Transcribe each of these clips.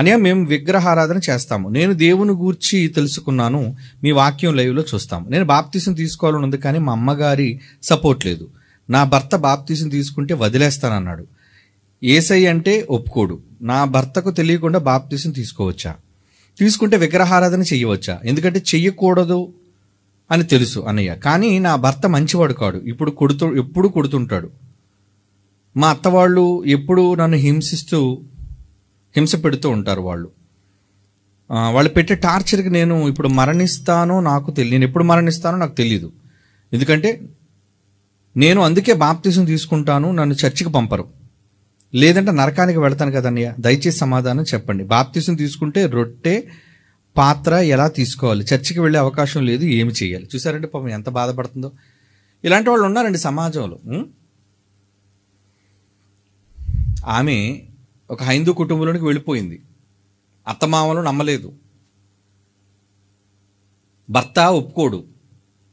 అనే మేము విగ్రహారాధన చేస్తాము నేను దేవుని గూర్చి తెలుసుకున్నాను మీ వాక్యం లైవ్లో చూస్తాము నేను బాప్తీసం తీసుకోవాలని ఉంది కానీ మా అమ్మగారి సపోర్ట్ లేదు నా భర్త బాప్తీసం తీసుకుంటే వదిలేస్తానన్నాడు ఏసై అంటే ఒప్పుకోడు నా భర్తకు తెలియకుండా బాప్తీసం తీసుకోవచ్చా తీసుకుంటే విగ్రహారాధన చేయవచ్చా ఎందుకంటే చెయ్యకూడదు అని తెలుసు అన్నయ్య కానీ నా భర్త మంచివాడు కాడు ఇప్పుడు కొడుతూ ఎప్పుడు కొడుతుంటాడు మా అత్తవాళ్ళు ఎప్పుడు నన్ను హింసిస్తూ హింస పెడుతూ ఉంటారు వాళ్ళు వాళ్ళు పెట్టే టార్చర్కి నేను ఇప్పుడు మరణిస్తానో నాకు తెలియదు నేను ఎప్పుడు మరణిస్తానో నాకు తెలియదు ఎందుకంటే నేను అందుకే బాప్తీసం తీసుకుంటాను నన్ను చర్చికి పంపరు లేదంటే నరకానికి వెళతాను కదన్నయ్య దయచేసి సమాధానం చెప్పండి బాప్తీసం తీసుకుంటే రొట్టె పాత్ర ఎలా తీసుకోవాలి చర్చికి వెళ్ళే అవకాశం లేదు ఏమి చేయాలి చూసారంటే పాపం ఎంత బాధపడుతుందో ఇలాంటి వాళ్ళు ఉన్నారండి సమాజంలో ఆమె ఒక హైందూ కుటుంబంలోనికి వెళ్ళిపోయింది అత్తమామలు నమ్మలేదు భర్త ఒప్పుకోడు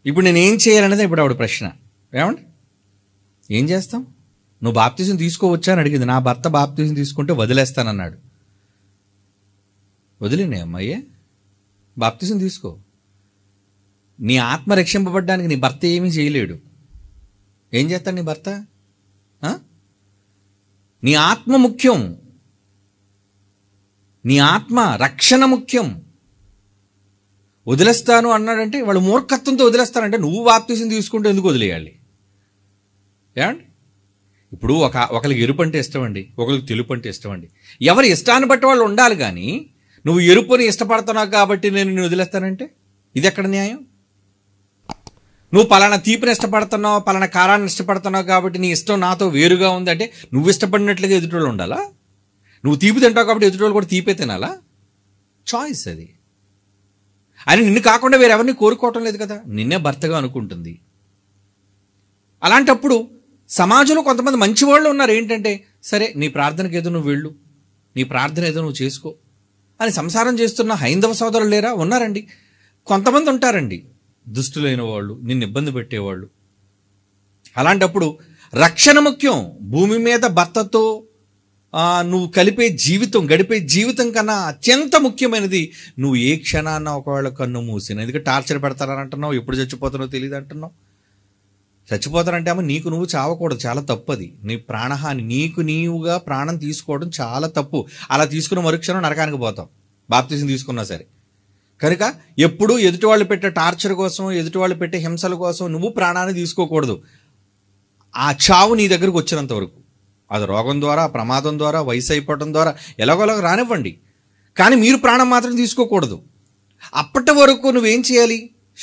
ఇప్పుడు నేను ఏం చేయాలనేది ఇప్పుడు ఆవిడ ప్రశ్న ఏమండి ఏం చేస్తాం నువ్వు బాప్తీసం తీసుకోవచ్చా అని అడిగింది నా భర్త బాప్తీసం తీసుకుంటే వదిలేస్తానన్నాడు వదిలేనే అమ్మాయే బాప్తీసం తీసుకో నీ ఆత్మ రక్షింపబడ్డానికి నీ భర్త ఏమీ చేయలేడు ఏం చేస్తాడు నీ భర్త నీ ఆత్మ ముఖ్యం నీ ఆత్మ రక్షణ ముఖ్యం వదిలేస్తాను అన్నాడంటే వాళ్ళు మూర్ఖత్వంతో వదిలేస్తానంటే నువ్వు బాప్తీసం తీసుకుంటే ఎందుకు వదిలేయాలి ఏమండి ఇప్పుడు ఒక ఒకరికి ఎరుపు అంటే ఇష్టం అండి ఒకరికి తెలుపు అంటే ఇష్టం అండి ఎవరి ఇష్టాన్ని బట్టి వాళ్ళు ఉండాలి కానీ నువ్వు ఎరుపుని ఇష్టపడుతున్నావు కాబట్టి నేను నేను వదిలేస్తానంటే ఇది ఎక్కడ న్యాయం నువ్వు పలానా తీపిని ఇష్టపడుతున్నావు పలానా కారాన్ని ఇష్టపడుతున్నావు కాబట్టి నీ ఇష్టం నాతో వేరుగా ఉందంటే నువ్వు ఇష్టపడినట్లుగా వాళ్ళు ఉండాలా నువ్వు తీపి తింటావు కాబట్టి ఎదుటి కూడా తీపే తినాలా చాయిస్ అది అని నిన్ను కాకుండా వేరెవరిని కోరుకోవటం లేదు కదా నిన్నే భర్తగా అనుకుంటుంది అలాంటప్పుడు సమాజంలో కొంతమంది మంచి వాళ్ళు ఉన్నారు ఏంటంటే సరే నీ ప్రార్థనకి ఏదో నువ్వు వెళ్ళు నీ ప్రార్థన ఏదో నువ్వు చేసుకో అని సంసారం చేస్తున్న హైందవ సోదరులు లేరా ఉన్నారండి కొంతమంది ఉంటారండి దుష్టులైన వాళ్ళు నిన్ను ఇబ్బంది పెట్టేవాళ్ళు అలాంటప్పుడు రక్షణ ముఖ్యం భూమి మీద భర్తతో నువ్వు కలిపే జీవితం గడిపే జీవితం కన్నా అత్యంత ముఖ్యమైనది నువ్వు ఏ క్షణాన్న ఒకవేళ కన్ను మూసిన ఎందుకంటే టార్చర్ పెడతారని అంటున్నావు ఎప్పుడు చచ్చిపోతానో తెలియదు అంటున్నావు చచ్చిపోతానంటే ఏమో నీకు నువ్వు చావకూడదు చాలా తప్పు అది నీ ప్రాణహాని నీకు నీవుగా ప్రాణం తీసుకోవడం చాలా తప్పు అలా తీసుకున్న మరుక్షణం నరకానికి పోతాం బాప్తీసం తీసుకున్నా సరే కనుక ఎప్పుడు ఎదుటి వాళ్ళు పెట్టే టార్చర్ కోసం ఎదుటి వాళ్ళు పెట్టే హింసల కోసం నువ్వు ప్రాణాన్ని తీసుకోకూడదు ఆ చావు నీ దగ్గరకు వచ్చినంత వరకు అది రోగం ద్వారా ప్రమాదం ద్వారా వయసు అయిపోవడం ద్వారా ఎలాగోలాగో రానివ్వండి కానీ మీరు ప్రాణం మాత్రం తీసుకోకూడదు అప్పటి వరకు నువ్వేం చేయాలి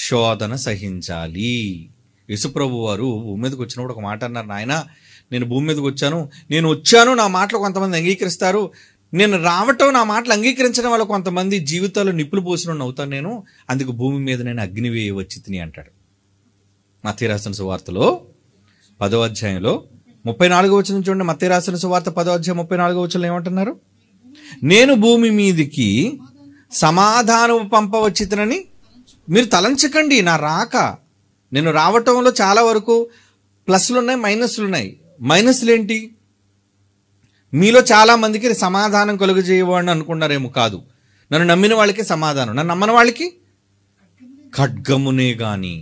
శోధన సహించాలి యశుప్రభు వారు భూమి మీదకి వచ్చినప్పుడు ఒక మాట అన్నారు నాయన నేను భూమి మీదకి వచ్చాను నేను వచ్చాను నా మాటలు కొంతమంది అంగీకరిస్తారు నేను రావటం నా మాటలు అంగీకరించడం వల్ల కొంతమంది జీవితాలు నిప్పులు పోసిన అవుతాను నేను అందుకు భూమి మీద నేను అగ్ని వేయవచ్చి తిని అంటాడు మతీరాసన సువార్తలో పదో అధ్యాయంలో ముప్పై నాలుగో వచ్చిన చూడండి మత్తే రాసిన సువార్త పదో ముప్పై నాలుగో వచ్చిన ఏమంటున్నారు నేను భూమి మీదికి సమాధానం పంపవచ్చితనని మీరు తలంచకండి నా రాక నేను రావటంలో చాలా వరకు ప్లస్లు ఉన్నాయి మైనస్లు ఉన్నాయి మైనస్లు ఏంటి మీలో చాలా మందికి సమాధానం చేయవాడిని అనుకున్నారేమో కాదు నన్ను నమ్మిన వాళ్ళకి సమాధానం నన్ను నమ్మని వాళ్ళకి ఖడ్గమునే కానీ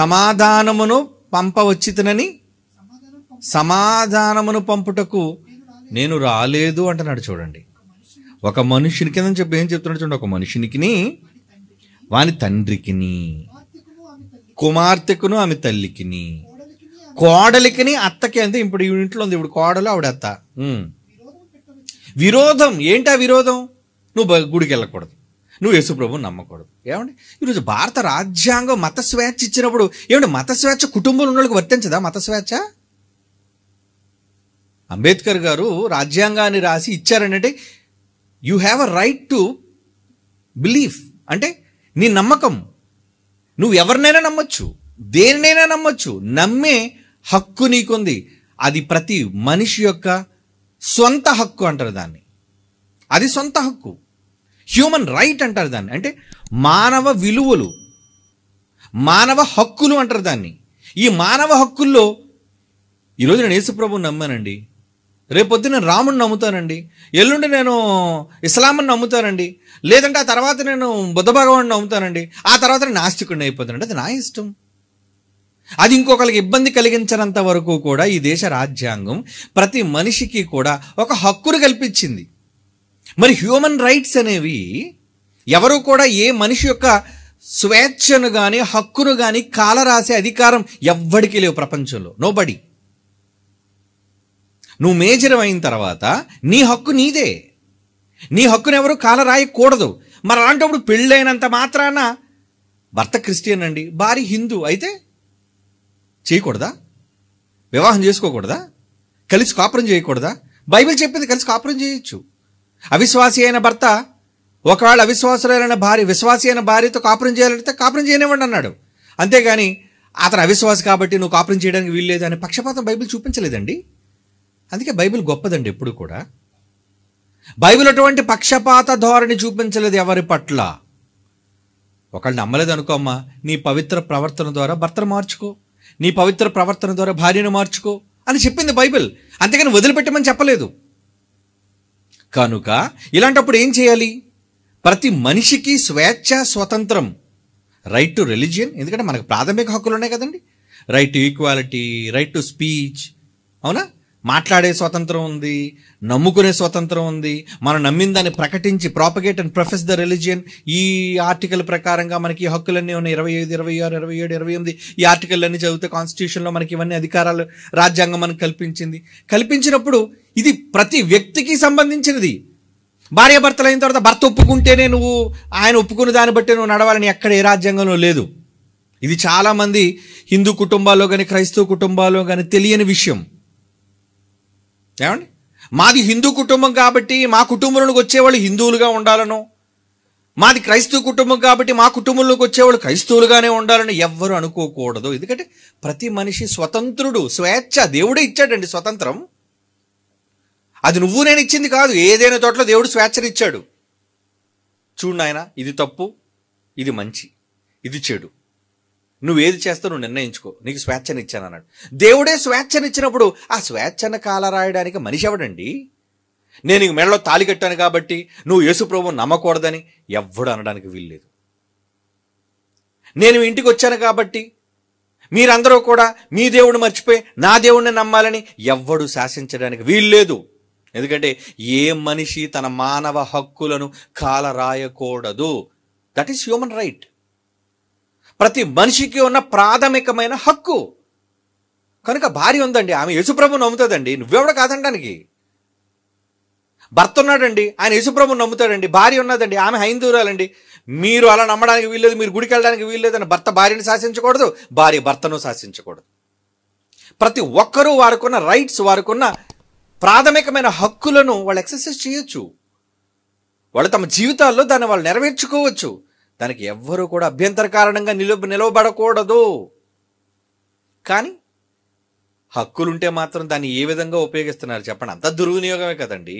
సమాధానమును పంపవచ్చితనని సమాధానమును పంపుటకు నేను రాలేదు అంటున్నాడు చూడండి ఒక మనుషుని కింద చెప్పి ఏం చెప్తున్నాడు చూడండి ఒక మనుషునికి వాని తండ్రికిని కుమార్తెకును ఆమె తల్లికిని కోడలికిని అత్తకి అంతే ఇప్పుడు ఇంట్లో ఉంది ఇప్పుడు కోడలు ఆవిడ అత్త విరోధం ఏంటి ఆ విరోధం నువ్వు గుడికి వెళ్ళకూడదు నువ్వు యేసుప్రభుని నమ్మకూడదు ఏమండి ఈరోజు భారత రాజ్యాంగం మత స్వేచ్ఛ ఇచ్చినప్పుడు ఏమండి మత స్వేచ్ఛ కుటుంబంలో ఉన్న వాళ్ళకి వర్తించదా మత స్వేచ్ఛ అంబేద్కర్ గారు రాజ్యాంగాన్ని రాసి ఇచ్చారంటే you have a right to belief అంటే నీ నమ్మకం నువ్వు ఎవరినైనా నమ్మచ్చు దేనినైనా నమ్మచ్చు నమ్మే హక్కు నీకుంది అది ప్రతి మనిషి యొక్క సొంత హక్కు అంటారు దాన్ని అది సొంత హక్కు హ్యూమన్ రైట్ అంటారు దాన్ని అంటే మానవ విలువలు మానవ హక్కులు అంటారు దాన్ని ఈ మానవ హక్కుల్లో ఈరోజు నేను యేసుప్రభు నమ్మానండి రేపొద్దు నేను రాముని నమ్ముతానండి ఎల్లుండి నేను ఇస్లాంని నమ్ముతానండి లేదంటే ఆ తర్వాత నేను బుద్ధ భగవాన్ని నమ్ముతానండి ఆ తర్వాత నేను నాస్తికుడిని అయిపోతానండి అది నా ఇష్టం అది ఇంకొకరికి ఇబ్బంది కలిగించినంత వరకు కూడా ఈ దేశ రాజ్యాంగం ప్రతి మనిషికి కూడా ఒక హక్కును కల్పించింది మరి హ్యూమన్ రైట్స్ అనేవి ఎవరు కూడా ఏ మనిషి యొక్క స్వేచ్ఛను కానీ హక్కును కానీ కాలరాసే అధికారం ఎవ్వడికి లేవు ప్రపంచంలో నోబడి నువ్వు మేజర్ అయిన తర్వాత నీ హక్కు నీదే నీ ఎవరు కాల రాయకూడదు మరి అలాంటప్పుడు పెళ్ళైనంత మాత్రాన భర్త క్రిస్టియన్ అండి భార్య హిందూ అయితే చేయకూడదా వివాహం చేసుకోకూడదా కలిసి కాపురం చేయకూడదా బైబిల్ చెప్పింది కలిసి కాపురం చేయొచ్చు అవిశ్వాసి అయిన భర్త ఒకవేళ అవిశ్వాసులైన భార్య విశ్వాసి అయిన భార్యతో కాపురం చేయాలంటే కాపురం చేయనివ్వండి అన్నాడు అంతేగాని అతను అవిశ్వాసి కాబట్టి నువ్వు కాపురం చేయడానికి వీల్లేదు అని పక్షపాతం బైబిల్ చూపించలేదండి అందుకే బైబిల్ గొప్పదండి ఎప్పుడు కూడా బైబిల్ అటువంటి పక్షపాత ధోరణి చూపించలేదు ఎవరి పట్ల ఒకళ్ళు నమ్మలేదు అనుకోమ్మా నీ పవిత్ర ప్రవర్తన ద్వారా భర్తను మార్చుకో నీ పవిత్ర ప్రవర్తన ద్వారా భార్యను మార్చుకో అని చెప్పింది బైబిల్ అంతేగాని వదిలిపెట్టమని చెప్పలేదు కనుక ఇలాంటప్పుడు ఏం చేయాలి ప్రతి మనిషికి స్వేచ్ఛ స్వతంత్రం రైట్ టు రిలీజియన్ ఎందుకంటే మనకు ప్రాథమిక హక్కులు ఉన్నాయి కదండి right to equality right to speech అవునా మాట్లాడే స్వాతంత్రం ఉంది నమ్ముకునే స్వాతంత్రం ఉంది మనం నమ్మిన దాన్ని ప్రకటించి propagate and profess the religion ఈ ఆర్టికల్ ప్రకారంగా మనకి హక్కులన్నీ ఉన్నాయి ఇరవై ఐదు ఇరవై ఆరు ఇరవై ఏడు ఇరవై ఎనిమిది ఈ ఆర్టికల్ అన్ని చదివితే కాన్స్టిట్యూషన్లో మనకి ఇవన్నీ అధికారాలు రాజ్యాంగం మనకు కల్పించింది కల్పించినప్పుడు ఇది ప్రతి వ్యక్తికి సంబంధించినది భార్యాభర్తలు అయిన తర్వాత భర్త ఒప్పుకుంటేనే నువ్వు ఆయన ఒప్పుకున్న దాన్ని బట్టి నువ్వు నడవాలని ఎక్కడ ఏ రాజ్యాంగంలో లేదు ఇది చాలామంది హిందూ కుటుంబాల్లో కానీ క్రైస్తవ కుటుంబాల్లో కానీ తెలియని విషయం ఏమండి మాది హిందూ కుటుంబం కాబట్టి మా కుటుంబంలోకి వచ్చేవాళ్ళు హిందువులుగా ఉండాలను మాది క్రైస్తవ కుటుంబం కాబట్టి మా కుటుంబంలోకి వచ్చేవాళ్ళు క్రైస్తవులుగానే ఉండాలని ఎవ్వరు అనుకోకూడదు ఎందుకంటే ప్రతి మనిషి స్వతంత్రుడు స్వేచ్ఛ దేవుడే ఇచ్చాడండి స్వతంత్రం అది నువ్వు నేను ఇచ్చింది కాదు ఏదైనా చోట్ల దేవుడు స్వేచ్ఛనిచ్చాడు చూడు నాయన ఇది తప్పు ఇది మంచి ఇది చెడు నువ్వు ఏది చేస్తావు నువ్వు నిర్ణయించుకో నీకు స్వేచ్ఛనిచ్చాను అన్నాడు దేవుడే స్వేచ్ఛనిచ్చినప్పుడు ఆ స్వేచ్ఛన కాల రాయడానికి మనిషి ఎవడండి నేను నీకు మెడలో తాలి కట్టాను కాబట్టి నువ్వు యేసుప్రభు నమ్మకూడదని ఎవ్వడు అనడానికి వీల్లేదు నేను ఇంటికి వచ్చాను కాబట్టి మీరందరూ కూడా మీ దేవుడు మర్చిపోయి నా దేవుడిని నమ్మాలని ఎవ్వడు శాసించడానికి వీల్లేదు ఎందుకంటే ఏ మనిషి తన మానవ హక్కులను కాలరాయకూడదు దట్ ఈస్ హ్యూమన్ రైట్ ప్రతి మనిషికి ఉన్న ప్రాథమికమైన హక్కు కనుక భార్య ఉందండి ఆమె యశుప్రభు నమ్ముతుందండి నువ్వెవడ కాదండానికి భర్త ఉన్నాడండి ఆయన యశుప్రభు నమ్ముతాడండి భార్య ఉన్నదండి ఆమె హైందూరాలండి మీరు అలా నమ్మడానికి వీల్లేదు మీరు గుడికి వెళ్ళడానికి వీల్లేదని భర్త భార్యను శాసించకూడదు భార్య భర్తను శాసించకూడదు ప్రతి ఒక్కరూ వారికున్న రైట్స్ వారికున్న ప్రాథమికమైన హక్కులను వాళ్ళు ఎక్సర్సైజ్ చేయొచ్చు వాళ్ళు తమ జీవితాల్లో దాన్ని వాళ్ళు నెరవేర్చుకోవచ్చు దానికి ఎవ్వరూ కూడా అభ్యంతర కారణంగా నిలువ నిలవబడకూడదు కానీ హక్కులుంటే మాత్రం దాన్ని ఏ విధంగా ఉపయోగిస్తున్నారు చెప్పండి అంత దుర్వినియోగమే కదండి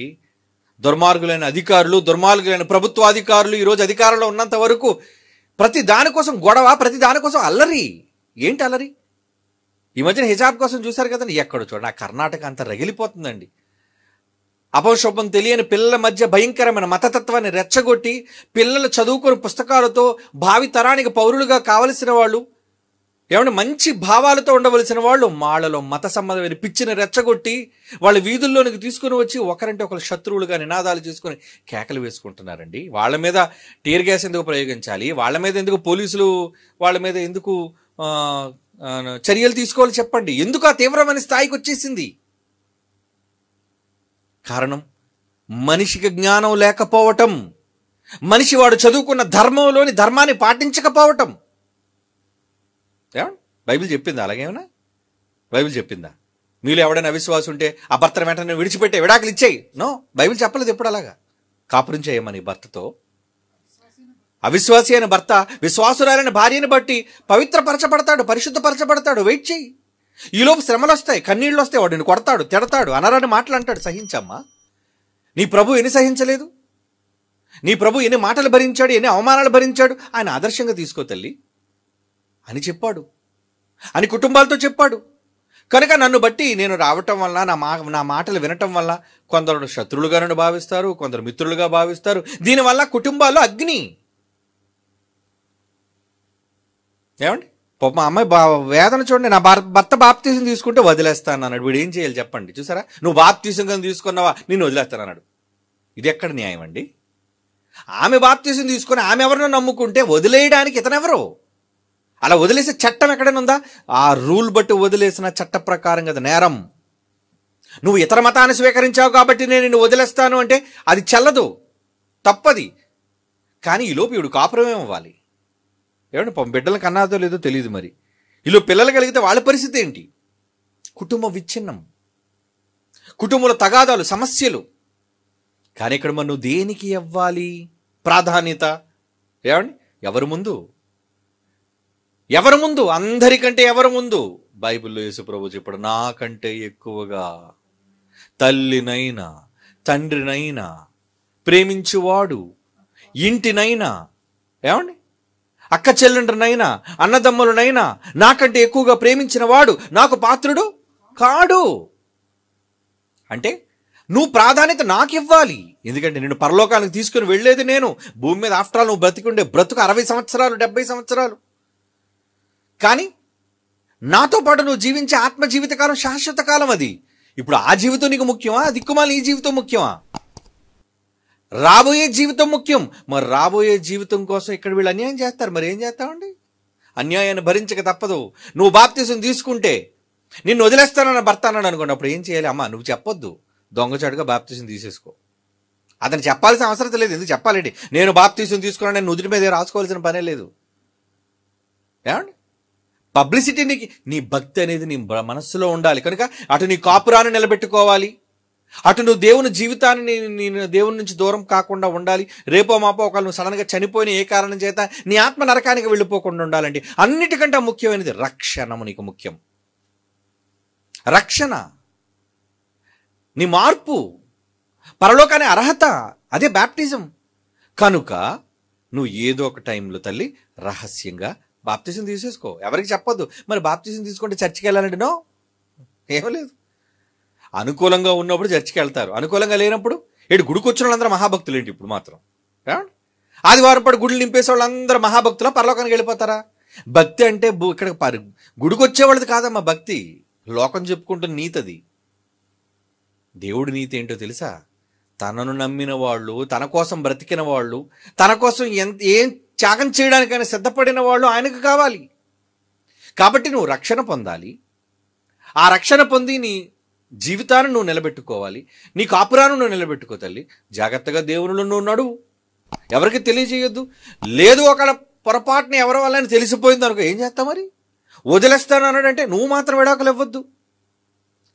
దుర్మార్గులైన అధికారులు దుర్మార్గులైన ప్రభుత్వ అధికారులు ఈరోజు అధికారంలో ఉన్నంత వరకు ప్రతి దానికోసం గొడవ ప్రతి దానికోసం అల్లరి ఏంటి అల్లరి ఈ మధ్యన హిజాబ్ కోసం చూశారు కదండి ఎక్కడ చూడండి ఆ కర్ణాటక అంత రగిలిపోతుందండి అపశుభం తెలియని పిల్లల మధ్య భయంకరమైన మతతత్వాన్ని రెచ్చగొట్టి పిల్లలు చదువుకుని పుస్తకాలతో భావి తరానికి పౌరులుగా కావలసిన వాళ్ళు ఏమైనా మంచి భావాలతో ఉండవలసిన వాళ్ళు మాళ్ళలో మత సంబంధమైన పిచ్చిని రెచ్చగొట్టి వాళ్ళ వీధుల్లోనికి తీసుకుని వచ్చి ఒకరంటే ఒకరు శత్రువులుగా నినాదాలు చేసుకుని కేకలు వేసుకుంటున్నారండి వాళ్ళ మీద టీర్ గ్యాస్ ఎందుకు ప్రయోగించాలి వాళ్ళ మీద ఎందుకు పోలీసులు వాళ్ళ మీద ఎందుకు చర్యలు తీసుకోవాలి చెప్పండి ఎందుకు ఆ తీవ్రమైన స్థాయికి వచ్చేసింది కారణం మనిషికి జ్ఞానం లేకపోవటం మనిషి వాడు చదువుకున్న ధర్మంలోని ధర్మాన్ని పాటించకపోవటం బైబిల్ చెప్పిందా అలాగేమన్నా బైబిల్ చెప్పిందా మీలో ఎవడైనా అవిశ్వాసం ఉంటే ఆ భర్తను వెంటనే విడిచిపెట్టే విడాకులు ఇచ్చేయి నో బైబిల్ చెప్పలేదు ఎప్పుడు అలాగా కాపురం చేయమని భర్తతో అవిశ్వాసి అయిన భర్త విశ్వాసురాలైన భార్యను బట్టి పవిత్రపరచబడతాడు పరిశుద్ధపరచబడతాడు వెయిట్ చేయి ఈలోపు శ్రమలు వస్తాయి కన్నీళ్ళు వస్తాయి వాడు నిన్ను కొడతాడు తిడతాడు అనరాని మాటలు అంటాడు సహించమ్మా నీ ప్రభు ఎన్ని సహించలేదు నీ ప్రభు ఎన్ని మాటలు భరించాడు ఎన్ని అవమానాలు భరించాడు ఆయన ఆదర్శంగా తీసుకో తల్లి అని చెప్పాడు అని కుటుంబాలతో చెప్పాడు కనుక నన్ను బట్టి నేను రావటం వల్ల నా మా నా మాటలు వినటం వల్ల కొందరు శత్రులుగా నన్ను భావిస్తారు కొందరు మిత్రులుగా భావిస్తారు దీనివల్ల కుటుంబాలు అగ్ని ఏమండి మా అమ్మాయి బా వేదన చూడండి నా భర్త బాప్తీసం తీసుకుంటే వదిలేస్తాను అన్నాడు వీడు ఏం చేయాలి చెప్పండి చూసారా నువ్వు బాప్తీసం కానీ తీసుకున్నావా నేను వదిలేస్తాను అన్నాడు ఇది ఎక్కడ న్యాయం అండి ఆమె బాప్తీసం తీసుకుని ఆమె ఎవరినో నమ్ముకుంటే వదిలేయడానికి ఇతనెవరు అలా వదిలేసే చట్టం ఎక్కడైనా ఉందా ఆ రూల్ బట్టి వదిలేసిన చట్ట ప్రకారం కదా నేరం నువ్వు ఇతర మతాన్ని స్వీకరించావు కాబట్టి నేను నిన్ను వదిలేస్తాను అంటే అది చల్లదు తప్పది కానీ ఈలోపు ఇవిడు కాపురం ఏమవ్వాలి ఏమంటే పాపం బిడ్డలు కన్నాదో లేదో తెలియదు మరి వీళ్ళు పిల్లలు కలిగితే వాళ్ళ పరిస్థితి ఏంటి కుటుంబ విచ్ఛిన్నం కుటుంబంలో తగాదాలు సమస్యలు కానీ ఇక్కడ మనం దేనికి ఇవ్వాలి ప్రాధాన్యత ఏమండి ఎవరి ముందు ఎవరి ముందు అందరికంటే ఎవరి ముందు బైబిల్లో యేసుప్రభు చెప్పడు నాకంటే ఎక్కువగా తల్లినైనా తండ్రినైనా ప్రేమించువాడు ఇంటినైనా ఏమండి అక్క చెల్లెండ్రనైనా అన్నదమ్ములనైనా నాకంటే ఎక్కువగా ప్రేమించిన వాడు నాకు పాత్రుడు కాడు అంటే నువ్వు ప్రాధాన్యత నాకు ఇవ్వాలి ఎందుకంటే నేను పరలోకానికి తీసుకుని వెళ్ళేది నేను భూమి మీద ఆఫ్టర్ ఆల్ నువ్వు బ్రతికుండే బ్రతుకు అరవై సంవత్సరాలు డెబ్బై సంవత్సరాలు కానీ నాతో పాటు నువ్వు జీవించే ఆత్మ జీవితకాలం శాశ్వత కాలం అది ఇప్పుడు ఆ జీవితం నీకు ముఖ్యమా దిక్కుమాలి ఈ జీవితం ముఖ్యమా రాబోయే జీవితం ముఖ్యం మరి రాబోయే జీవితం కోసం ఇక్కడ వీళ్ళు అన్యాయం చేస్తారు మరి ఏం చేస్తామండి అన్యాయాన్ని భరించక తప్పదు నువ్వు బాప్తీసం తీసుకుంటే నిన్ను వదిలేస్తానన్న భర్త అన్నాడు అనుకోండి అప్పుడు ఏం చేయాలి అమ్మా నువ్వు చెప్పొద్దు దొంగచాటుగా బాప్తీసం తీసేసుకో అతను చెప్పాల్సిన అవసరం లేదు ఎందుకు చెప్పాలండి నేను బాప్తీసం తీసుకున్నాను నేను నుదుటి మీద రాసుకోవాల్సిన పనే లేదు ఏమండి పబ్లిసిటీ నీకు నీ భక్తి అనేది నీ మనస్సులో ఉండాలి కనుక అటు నీ కాపురాన్ని నిలబెట్టుకోవాలి అటు నువ్వు దేవుని జీవితాన్ని నేను దేవుని నుంచి దూరం కాకుండా ఉండాలి రేపో మాపో ఒకళ్ళు నువ్వు సడన్గా చనిపోయిన ఏ కారణం చేత నీ ఆత్మ నరకానికి వెళ్ళిపోకుండా ఉండాలండి అన్నిటికంటే ముఖ్యమైనది రక్షణము నీకు ముఖ్యం రక్షణ నీ మార్పు పరలోకాని అర్హత అదే బ్యాప్టిజం కనుక నువ్వు ఏదో ఒక టైంలో తల్లి రహస్యంగా బాప్తిజం తీసేసుకో ఎవరికి చెప్పొద్దు మరి బాప్తిజం తీసుకుంటే చర్చికి వెళ్ళాలంటే నో ఏమో లేదు అనుకూలంగా ఉన్నప్పుడు చర్చికి వెళ్తారు అనుకూలంగా లేనప్పుడు ఏడు గుడికి వచ్చిన వాళ్ళందరూ మహాభక్తులు ఏంటి ఇప్పుడు మాత్రం ఆదివారం పాటు గుడులు నింపేసే వాళ్ళందరూ మహాభక్తుల పరలోకానికి వెళ్ళిపోతారా భక్తి అంటే ఇక్కడ పరి గుడికి వచ్చేవాళ్ళది కాదమ్మా భక్తి లోకం చెప్పుకుంటున్న నీతది దేవుడి నీతి ఏంటో తెలుసా తనను నమ్మిన వాళ్ళు తన కోసం బ్రతికిన వాళ్ళు తన కోసం ఎంత ఏం త్యాగం చేయడానికైనా సిద్ధపడిన వాళ్ళు ఆయనకు కావాలి కాబట్టి నువ్వు రక్షణ పొందాలి ఆ రక్షణ పొంది నీ జీవితాన్ని నువ్వు నిలబెట్టుకోవాలి నీ కాపురాన్ని నువ్వు నిలబెట్టుకో తల్లి జాగ్రత్తగా దేవునిలో నువ్వు నడువు ఎవరికి తెలియజేయొద్దు లేదు ఒకళ్ళ పొరపాటున ఎవరి వాళ్ళని తెలిసిపోయింది అనుకో ఏం చేస్తావు మరి వదిలేస్తాను అన్నాడంటే నువ్వు మాత్రం విడాకులు ఇవ్వద్దు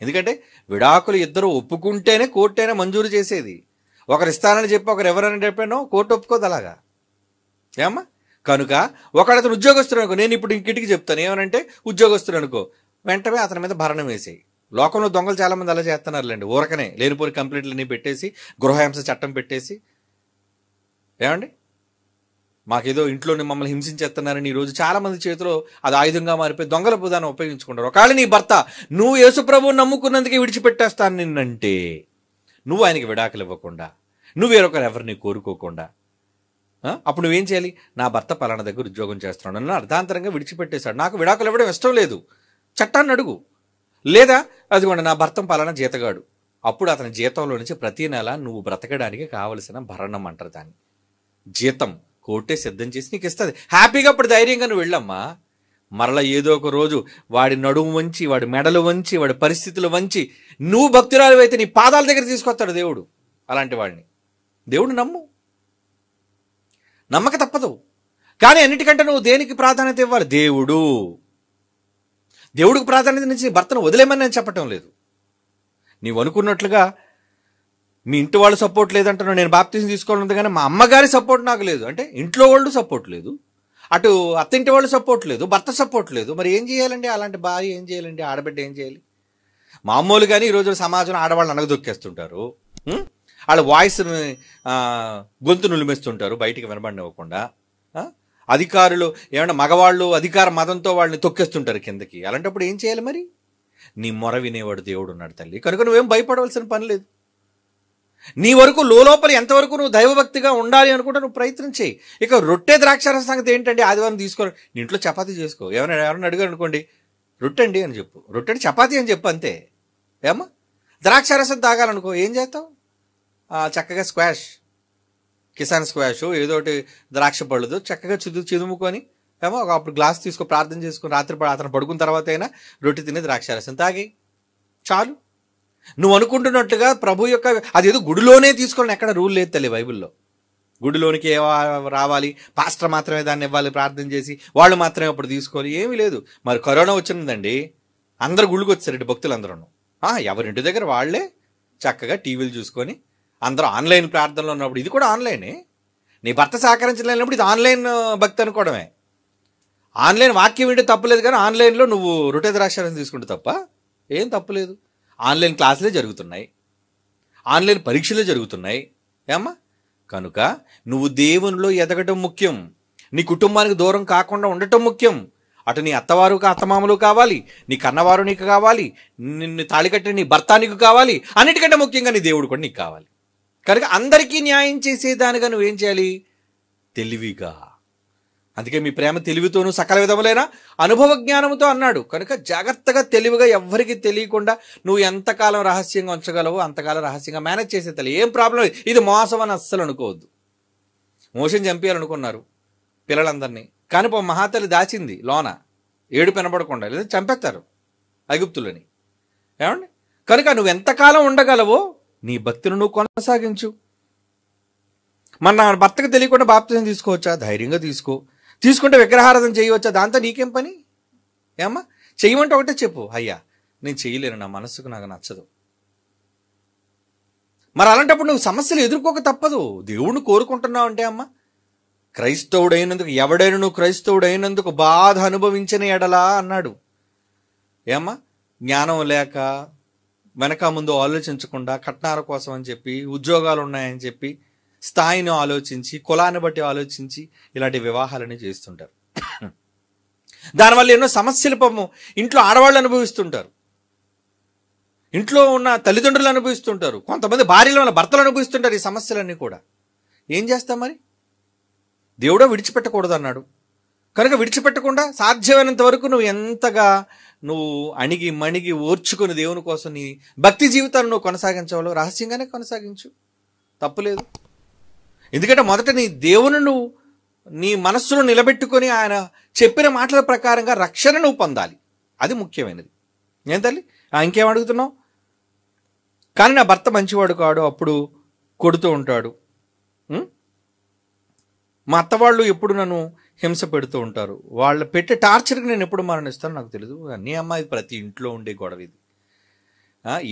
ఎందుకంటే విడాకులు ఇద్దరు ఒప్పుకుంటేనే కోర్టు అయినా మంజూరు చేసేది ఒకరు ఇస్తానని చెప్పి ఒకరు ఎవరని చెప్పానో కోర్టు ఒప్పుకోదు అలాగా ఏమా కనుక ఒకడతను ఉద్యోగస్తుడు అనుకో నేను ఇప్పుడు ఇంకిటికి చెప్తాను ఏమనంటే ఉద్యోగస్తుడు అనుకో వెంటనే అతని మీద భరణం వేసేయి లోకంలో దొంగలు చాలామంది అలా చేస్తున్నారులేండి ఊరకనే లేనిపోని కంప్లైంట్లన్నీ పెట్టేసి గృహహింస చట్టం పెట్టేసి ఏమండి మాకేదో ఇంట్లోనే మమ్మల్ని హింసించేస్తున్నారని ఈరోజు చాలామంది చేతిలో అది ఆయుధంగా మారిపోయి దొంగల బుధాన్ని ఉపయోగించుకుంటారు ఒకవేళ నీ భర్త నువ్వు యేసుప్రభు నమ్ముకున్నందుకే విడిచిపెట్టేస్తాను నిన్నంటే నువ్వు ఆయనకి విడాకులు ఇవ్వకుండా నువ్వు వేరొకరు ఎవరిని కోరుకోకుండా అప్పుడు నువ్వేం చేయాలి నా భర్త పలానా దగ్గర ఉద్యోగం చేస్తున్నాడు అని అర్థాంతరంగా విడిచిపెట్టేశాడు నాకు విడాకులు ఇవ్వడం ఇష్టం లేదు చట్టాన్ని అడుగు లేదా అదిగోండి నా భర్త పాలన జీతగాడు అప్పుడు అతని జీతంలో నుంచి ప్రతి నెల నువ్వు బ్రతకడానికి కావలసిన భరణం అంటారు దాన్ని జీతం కోర్టే సిద్ధం చేసి నీకు ఇస్తుంది హ్యాపీగా అప్పుడు ధైర్యంగా నువ్వు వెళ్ళమ్మా మరలా ఏదో ఒక రోజు వాడి నడుము వంచి వాడి మెడలు వంచి వాడి పరిస్థితులు వంచి నువ్వు భక్తురాలు అయితే నీ పాదాల దగ్గర తీసుకొస్తాడు దేవుడు అలాంటి వాడిని దేవుడు నమ్ము నమ్మక తప్పదు కానీ అన్నిటికంటే నువ్వు దేనికి ప్రాధాన్యత ఇవ్వాలి దేవుడు దేవుడికి ప్రాధాన్యత నుంచి భర్తను వదిలేమని నేను చెప్పటం లేదు నీవు అనుకున్నట్లుగా మీ ఇంటి వాళ్ళు సపోర్ట్ లేదంటున్నాను నేను బాప్తీసం తీసుకోవాలి కానీ మా అమ్మగారి సపోర్ట్ నాకు లేదు అంటే ఇంట్లో వాళ్ళు సపోర్ట్ లేదు అటు అత్తింటి వాళ్ళు సపోర్ట్ లేదు భర్త సపోర్ట్ లేదు మరి ఏం చేయాలండి అలాంటి భార్య ఏం చేయాలండి ఆడబిడ్డ ఏం చేయాలి కానీ ఈరోజు సమాజంలో ఆడవాళ్ళు అనగదొక్కేస్తుంటారు వాళ్ళ వాయిస్ని గొంతు నులిమేస్తుంటారు బయటికి వినబడినివ్వకుండా అధికారులు ఏమైనా మగవాళ్ళు అధికార మతంతో వాళ్ళని తొక్కేస్తుంటారు కిందకి అలాంటప్పుడు ఏం చేయాలి మరి నీ మొర వినేవాడు దేవుడు ఉన్నాడు తల్లి కనుక నువ్వేం భయపడవలసిన పని లేదు నీ వరకు లోపల ఎంతవరకు నువ్వు దైవభక్తిగా ఉండాలి అనుకుంటే నువ్వు ప్రయత్నం చేయి ఇక రొట్టె ద్రాక్షార సంగతి ఏంటంటే ఆదివారం తీసుకో నీ ఇంట్లో చపాతీ చేసుకో ఎవరైనా ఎవరైనా అడిగారు అనుకోండి రొట్టె అండి అని చెప్పు రొట్టె చపాతీ అని చెప్పు అంతే ఏమా ద్రాక్షారసం తాగాలనుకో ఏం చేస్తావు చక్కగా స్క్వాష్ కిసాన్ స్క్వాష్ ఏదో ఒకటి ద్రాక్ష పళ్ళదు చక్కగా చిదు చిదుముకొని ఏమో అప్పుడు గ్లాస్ తీసుకొని ప్రార్థన చేసుకుని రాత్రి అతను పడుకున్న తర్వాత అయినా రొట్టె తిని ద్రాక్ష రసం తాగి చాలు నువ్వు అనుకుంటున్నట్టుగా ప్రభు యొక్క అది ఏదో గుడిలోనే తీసుకోవాలని ఎక్కడ రూల్ లేదు తల్లి బైబుల్లో గుడిలోనికి ఏ రావాలి పాస్టర్ మాత్రమే దాన్ని ఇవ్వాలి ప్రార్థన చేసి వాళ్ళు మాత్రమే అప్పుడు తీసుకోవాలి ఏమీ లేదు మరి కరోనా వచ్చిందండి అందరు గుళ్ళుకి వచ్చారండి భక్తులందరూ ఎవరింటి దగ్గర వాళ్లే చక్కగా టీవీలు చూసుకొని అందరూ ఆన్లైన్ ప్రార్థనలు ఉన్నప్పుడు ఇది కూడా ఆన్లైనే నీ భర్త సహకరించలేనప్పుడు ఇది ఆన్లైన్ భక్తి అనుకోవడమే ఆన్లైన్ వాక్యం వింటే తప్పలేదు కానీ ఆన్లైన్లో నువ్వు రుటే ద్రాక్షారం తీసుకుంటే తప్ప ఏం తప్పలేదు ఆన్లైన్ క్లాసులే జరుగుతున్నాయి ఆన్లైన్ పరీక్షలే జరుగుతున్నాయి ఏమ్మా కనుక నువ్వు దేవునిలో ఎదగటం ముఖ్యం నీ కుటుంబానికి దూరం కాకుండా ఉండటం ముఖ్యం అటు నీ అత్తవారు అత్తమామలు కావాలి నీ కన్నవారు నీకు కావాలి నిన్ను తాళికట్టే నీ భర్తానికి కావాలి అన్నిటికంటే ముఖ్యంగా నీ దేవుడు కూడా నీకు కావాలి కనుక అందరికీ న్యాయం చేసేదానిగా నువ్వేం చేయాలి తెలివిగా అందుకే మీ ప్రేమ తెలివితోనూ సకల విధములైన అనుభవ జ్ఞానంతో అన్నాడు కనుక జాగ్రత్తగా తెలివిగా ఎవ్వరికి తెలియకుండా నువ్వు ఎంతకాలం రహస్యంగా ఉంచగలవు అంతకాలం రహస్యంగా మేనేజ్ చేసే తల్లి ఏం ప్రాబ్లం ఇది మోసం అని అస్సలు అనుకోవద్దు మోసం చంపేయాలనుకున్నారు పిల్లలందరినీ కానీ మహాతల్లి దాచింది లోన ఏడు పెనబడకుండా లేదా చంపేస్తారు ఐగుప్తులని ఏమండి కనుక నువ్వు ఎంతకాలం ఉండగలవో నీ భక్తిని నువ్వు కొనసాగించు మన నా భర్తకు తెలియకుండా బాప్తిజం తీసుకోవచ్చా ధైర్యంగా తీసుకో తీసుకుంటే విగ్రహారాధన చేయవచ్చా దాంతో నీకేం పని ఏమ్మా చేయమంటే ఒకటే చెప్పు అయ్యా నేను చేయలేను నా మనసుకు నాకు నచ్చదు మరి అలాంటప్పుడు నువ్వు సమస్యలు ఎదుర్కోక తప్పదు దేవుణ్ణి కోరుకుంటున్నావు అంటే అమ్మా క్రైస్తవుడైనందుకు ఎవడైనా నువ్వు క్రైస్తవుడైనందుకు బాధ అనుభవించిన ఎడలా అన్నాడు ఏమ్మా జ్ఞానం లేక వెనక ముందు ఆలోచించకుండా కట్నాల కోసం అని చెప్పి ఉద్యోగాలు ఉన్నాయని చెప్పి స్థాయిని ఆలోచించి కులాన్ని బట్టి ఆలోచించి ఇలాంటి వివాహాలని చేస్తుంటారు దానివల్ల ఎన్నో సమస్యలు పము ఇంట్లో ఆడవాళ్ళు అనుభవిస్తుంటారు ఇంట్లో ఉన్న తల్లిదండ్రులు అనుభవిస్తుంటారు కొంతమంది భార్యల ఉన్న భర్తలు అనుభవిస్తుంటారు ఈ సమస్యలన్నీ కూడా ఏం చేస్తాం మరి దేవుడో విడిచిపెట్టకూడదు అన్నాడు కనుక విడిచిపెట్టకుండా సాధ్యమైనంత వరకు నువ్వు ఎంతగా నువ్వు అణిగి మణిగి ఓర్చుకుని దేవుని కోసం నీ భక్తి జీవితాన్ని నువ్వు కొనసాగించవలవు రహస్యంగానే కొనసాగించు తప్పులేదు ఎందుకంటే మొదట నీ దేవుని నువ్వు నీ మనస్సును నిలబెట్టుకొని ఆయన చెప్పిన మాటల ప్రకారంగా రక్షణ నువ్వు పొందాలి అది ముఖ్యమైనది ఏం తల్లి ఇంకేం అడుగుతున్నావు కానీ నా భర్త మంచివాడు కాడు అప్పుడు కొడుతూ ఉంటాడు మా అత్తవాళ్ళు ఎప్పుడు నన్ను హింస పెడుతూ ఉంటారు వాళ్ళు పెట్టే టార్చర్కి నేను ఎప్పుడు మరణిస్తాను నాకు తెలియదు అన్ని అమ్మాయి ప్రతి ఇంట్లో ఉండే గొడవ ఇది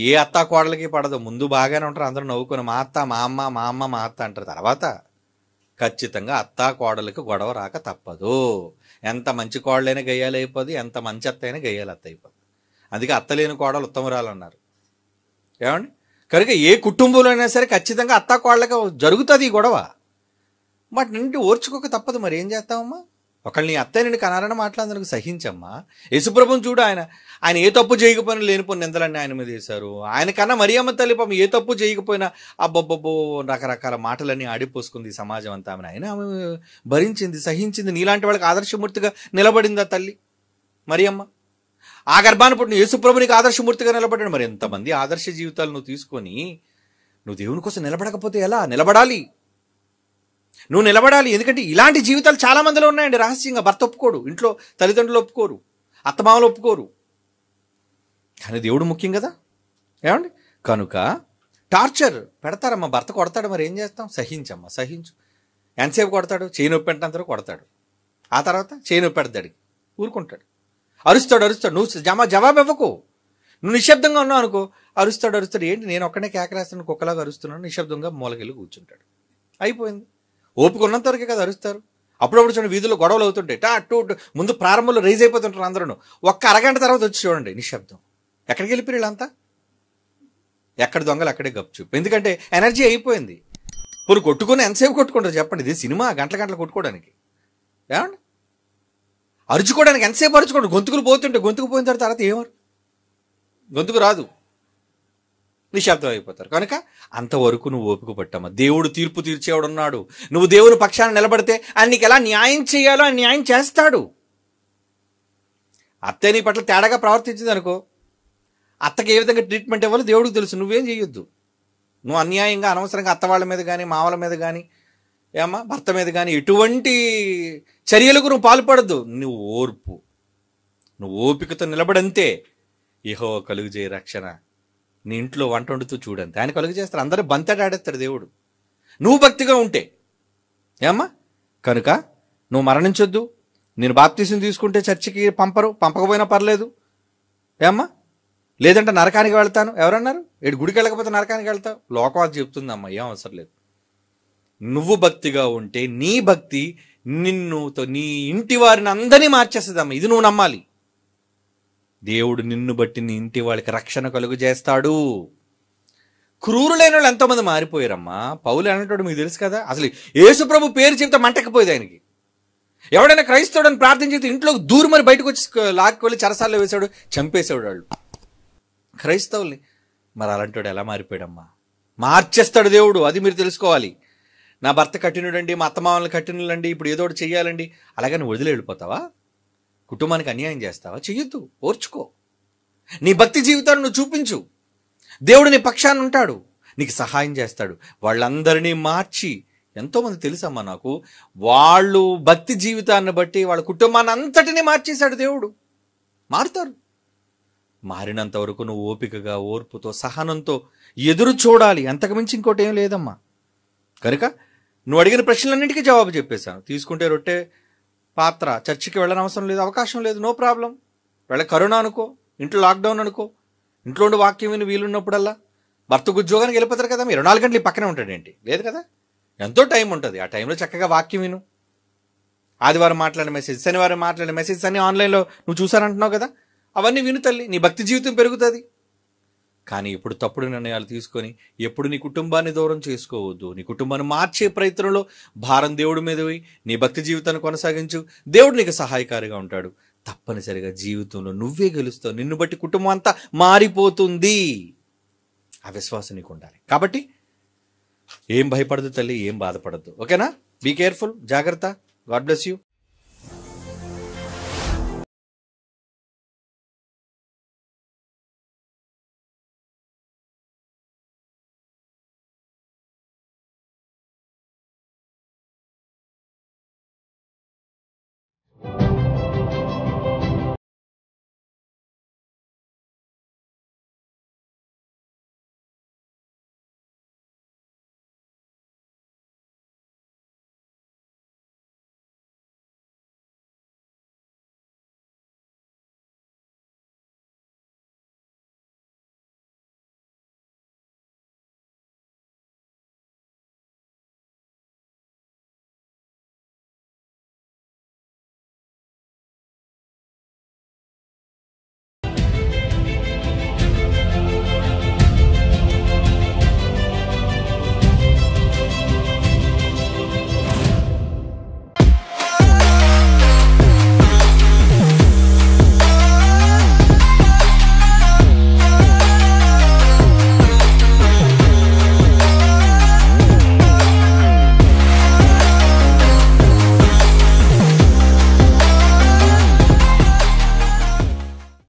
ఏ అత్త కోడలకి పడదు ముందు బాగానే ఉంటారు అందరూ నవ్వుకొని మా అత్త మా అమ్మ మా అమ్మ మా అత్త అంటారు తర్వాత ఖచ్చితంగా అత్త కోడలకి గొడవ రాక తప్పదు ఎంత మంచి కోడలైనా గయ్యాలి అయిపోదు ఎంత మంచి అత్త అయినా గయ్యాలు అత్త అయిపోదు అందుకే అత్తలేని కోడలు ఉత్తమరాలు అన్నారు ఏమండి కనుక ఏ కుటుంబంలో అయినా సరే ఖచ్చితంగా అత్త కోడలకి జరుగుతుంది ఈ గొడవ వాటి నుండి ఓర్చుకోక తప్పదు మరి ఏం చేస్తావమ్మా ఒకళ్ళని అత్తయ్య నిన్ను కనాలని మాట్లాడేందుకు సహించమ్మా యశుప్రభం చూడు ఆయన ఆయన ఏ తప్పు చేయకపోయినా లేనిపోయిన నిందలన్నీ ఆయన మీద వేశారు ఆయన కన్నా మరి అమ్మ తల్లి పాపం ఏ తప్పు చేయకపోయినా అబ్బబ్బబ్బో రకరకాల మాటలన్నీ ఆడిపోసుకుంది సమాజం అంతా ఆమె ఆయన ఆమె భరించింది సహించింది నీలాంటి వాళ్ళకి ఆదర్శమూర్తిగా నిలబడిందా తల్లి మరి అమ్మ ఆ గర్భాన్ని పుట్టిన యేసుప్రభునికి ఆదర్శమూర్తిగా నిలబడ్డాడు మరి ఎంతమంది ఆదర్శ జీవితాలు నువ్వు తీసుకొని నువ్వు దేవుని కోసం నిలబడకపోతే ఎలా నిలబడాలి నువ్వు నిలబడాలి ఎందుకంటే ఇలాంటి జీవితాలు చాలా మందిలో ఉన్నాయండి రహస్యంగా భర్త ఒప్పుకోడు ఇంట్లో తల్లిదండ్రులు ఒప్పుకోరు అత్తమామలు ఒప్పుకోరు కానీ దేవుడు ముఖ్యం కదా ఏమండి కనుక టార్చర్ పెడతారమ్మా భర్త కొడతాడు మరి ఏం చేస్తాం సహించమ్మా సహించు ఎంతసేపు కొడతాడు చేయి నొప్పి అంటే కొడతాడు ఆ తర్వాత చేయి నొప్పి పెడతాడు ఊరుకుంటాడు అరుస్తాడు అరుస్తాడు నువ్వు జమా జవాబు ఇవ్వకు నువ్వు నిశ్శబ్దంగా ఉన్నావు అనుకో అరుస్తాడు అరుస్తాడు ఏంటి నేను ఒక్కడే కేకరేస్తాను కుక్కలాగా అరుస్తున్నాను నిశ్శబ్దంగా మూలకెళ్ళి కూర్చుంటాడు అయిపోయింది ఓపిక ఉన్నంత వరకే కదా అరుస్తారు అప్పుడప్పుడు చూడండి వీధుల్లో గొడవలు అవుతుంటాయి టా టూ ముందు ప్రారంభంలో రైజ్ అయిపోతుంటారు అందరూ ఒక్క అరగంట తర్వాత వచ్చి చూడండి నిశ్శబ్దం ఎక్కడికి వెళ్ళిపోయారు వీళ్ళంతా ఎక్కడ దొంగలు అక్కడే గప్చు ఎందుకంటే ఎనర్జీ అయిపోయింది ఇప్పుడు కొట్టుకుని ఎంతసేపు కొట్టుకుంటారు చెప్పండి ఇది సినిమా గంటల గంటలు కొట్టుకోవడానికి ఏమండి అరుచుకోవడానికి ఎంతసేపు అరుచుకోండి గొంతుకులు పోతుంటే గొంతుకు పోయిన తర్వాత ఏమరు గొంతుకు రాదు నిశ్శబ్దం అయిపోతారు కనుక అంతవరకు నువ్వు ఓపిక పట్టమ్మా దేవుడు తీర్పు తీర్చేవాడు ఉన్నాడు నువ్వు దేవుని పక్షాన్ని నిలబడితే ఆయన నీకు ఎలా న్యాయం చేయాలో ఆయన న్యాయం చేస్తాడు అత్త నీ పట్ల తేడాగా ప్రవర్తించింది అనుకో అత్తకి ఏ విధంగా ట్రీట్మెంట్ ఇవ్వాలో దేవుడికి తెలుసు నువ్వేం చేయొద్దు నువ్వు అన్యాయంగా అనవసరంగా అత్త వాళ్ళ మీద కానీ మావల మీద కానీ ఏమా భర్త మీద కానీ ఎటువంటి చర్యలకు నువ్వు పాల్పడద్దు నువ్వు ఓర్పు నువ్వు ఓపికతో నిలబడంతే ఇహో కలుగుజే రక్షణ నీ ఇంట్లో వంట వండుతూ చూడండి ఆయన కలుగు చేస్తారు అందరూ బంతట ఆడేస్తారు దేవుడు నువ్వు భక్తిగా ఉంటే ఏమ్మా కనుక నువ్వు మరణించొద్దు నేను బాప్తీసం తీసుకుంటే చర్చికి పంపరు పంపకపోయినా పర్లేదు ఏమ్మా లేదంటే నరకానికి వెళ్తాను ఎవరన్నారు ఏడు గుడికి వెళ్ళకపోతే నరకానికి వెళ్తావు లోకవాది చెప్తుంది అమ్మా ఏం అవసరం లేదు నువ్వు భక్తిగా ఉంటే నీ భక్తి నిన్ను నీ ఇంటి వారిని అందరినీ అమ్మా ఇది నువ్వు నమ్మాలి దేవుడు నిన్ను బట్టి నీ ఇంటి వాళ్ళకి రక్షణ కలుగు చేస్తాడు క్రూరులైన వాళ్ళు ఎంతోమంది మారిపోయారమ్మా పౌలు అనేటోడు మీకు తెలుసు కదా అసలు యేసుప్రభు పేరు చెప్తే మంటకపోయేది ఆయనకి ఎవడైనా క్రైస్తవుడని చేస్తే ఇంట్లో దూరమని బయటకు వచ్చి లాక్కి వెళ్ళి చరసాల్లో వేశాడు చంపేశాడు వాళ్ళు క్రైస్తవుల్ని మరి అలాంటి ఎలా మారిపోయాడమ్మా మార్చేస్తాడు దేవుడు అది మీరు తెలుసుకోవాలి నా భర్త కఠినుడండి మా అత్తమామలు కఠినులండి ఇప్పుడు ఏదో ఒకటి చెయ్యాలండి అలాగని వదిలి వెళ్ళిపోతావా కుటుంబానికి అన్యాయం చేస్తావా చెయ్యొద్దు ఓర్చుకో నీ భక్తి జీవితాన్ని నువ్వు చూపించు దేవుడు నీ పక్షాన్ని ఉంటాడు నీకు సహాయం చేస్తాడు వాళ్ళందరినీ మార్చి ఎంతోమంది తెలుసమ్మా నాకు వాళ్ళు భక్తి జీవితాన్ని బట్టి వాళ్ళ కుటుంబాన్ని అంతటినీ మార్చేశాడు దేవుడు మారుతారు మారినంత వరకు నువ్వు ఓపికగా ఓర్పుతో సహనంతో ఎదురు చూడాలి అంతకుమించి ఇంకోటి ఏం లేదమ్మా కనుక నువ్వు అడిగిన ప్రశ్నలన్నింటికీ జవాబు చెప్పేశాను తీసుకుంటే రొట్టె పాత్ర చర్చికి వెళ్ళనవసరం లేదు అవకాశం లేదు నో ప్రాబ్లం వెళ్ళ కరోనా అనుకో ఇంట్లో లాక్డౌన్ అనుకో ఇంట్లో ఉండి వాక్యం విని వీలున్నప్పుడల్లా భర్తకు ఉద్యోగానికి వెళ్ళిపోతారు కదా మీరు నాలుగు గంటలు పక్కనే ఉంటాడు ఏంటి లేదు కదా ఎంతో టైం ఉంటుంది ఆ టైంలో చక్కగా వాక్యం విను ఆదివారం మాట్లాడిన మెసేజ్ శనివారం మాట్లాడిన మెసేజ్ అన్ని ఆన్లైన్లో నువ్వు చూసానంటున్నావు కదా అవన్నీ విను తల్లి నీ భక్తి జీవితం పెరుగుతుంది కానీ ఎప్పుడు తప్పుడు నిర్ణయాలు తీసుకొని ఎప్పుడు నీ కుటుంబాన్ని దూరం చేసుకోవద్దు నీ కుటుంబాన్ని మార్చే ప్రయత్నంలో భారం దేవుడి మీద పోయి నీ భక్తి జీవితాన్ని కొనసాగించు దేవుడు నీకు సహాయకారిగా ఉంటాడు తప్పనిసరిగా జీవితంలో నువ్వే గెలుస్తావు నిన్ను బట్టి కుటుంబం అంతా మారిపోతుంది ఆ విశ్వాసం నీకు ఉండాలి కాబట్టి ఏం భయపడదు తల్లి ఏం బాధపడద్దు ఓకేనా బీ కేర్ఫుల్ జాగ్రత్త గాడ్ బ్లెస్ యూ